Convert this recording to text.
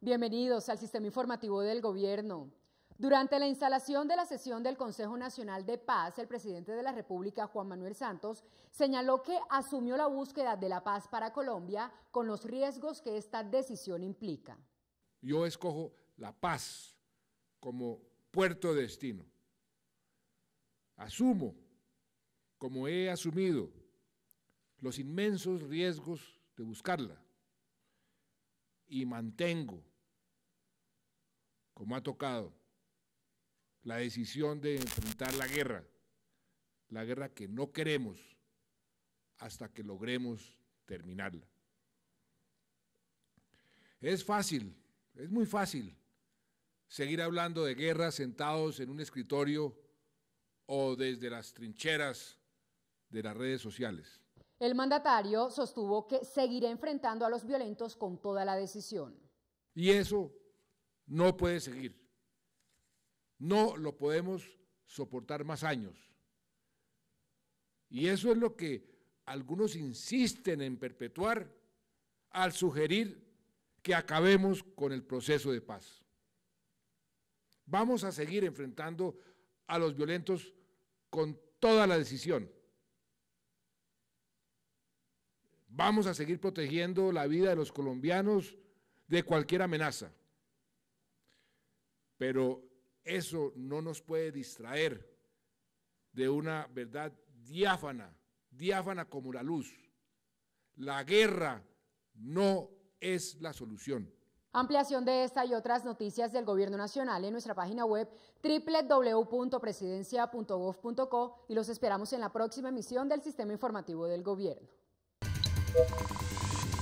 Bienvenidos al Sistema Informativo del Gobierno. Durante la instalación de la sesión del Consejo Nacional de Paz, el presidente de la República, Juan Manuel Santos, señaló que asumió la búsqueda de la paz para Colombia con los riesgos que esta decisión implica. Yo escojo la paz como puerto de destino. Asumo como he asumido los inmensos riesgos de buscarla y mantengo, como ha tocado, la decisión de enfrentar la guerra, la guerra que no queremos hasta que logremos terminarla. Es fácil, es muy fácil seguir hablando de guerra sentados en un escritorio o desde las trincheras de las redes sociales. El mandatario sostuvo que seguirá enfrentando a los violentos con toda la decisión. Y eso no puede seguir. No lo podemos soportar más años. Y eso es lo que algunos insisten en perpetuar al sugerir que acabemos con el proceso de paz. Vamos a seguir enfrentando a los violentos con toda la decisión. Vamos a seguir protegiendo la vida de los colombianos de cualquier amenaza. Pero eso no nos puede distraer de una verdad diáfana, diáfana como la luz. La guerra no es la solución. Ampliación de esta y otras noticias del Gobierno Nacional en nuestra página web www.presidencia.gov.co y los esperamos en la próxima emisión del Sistema Informativo del Gobierno. よし。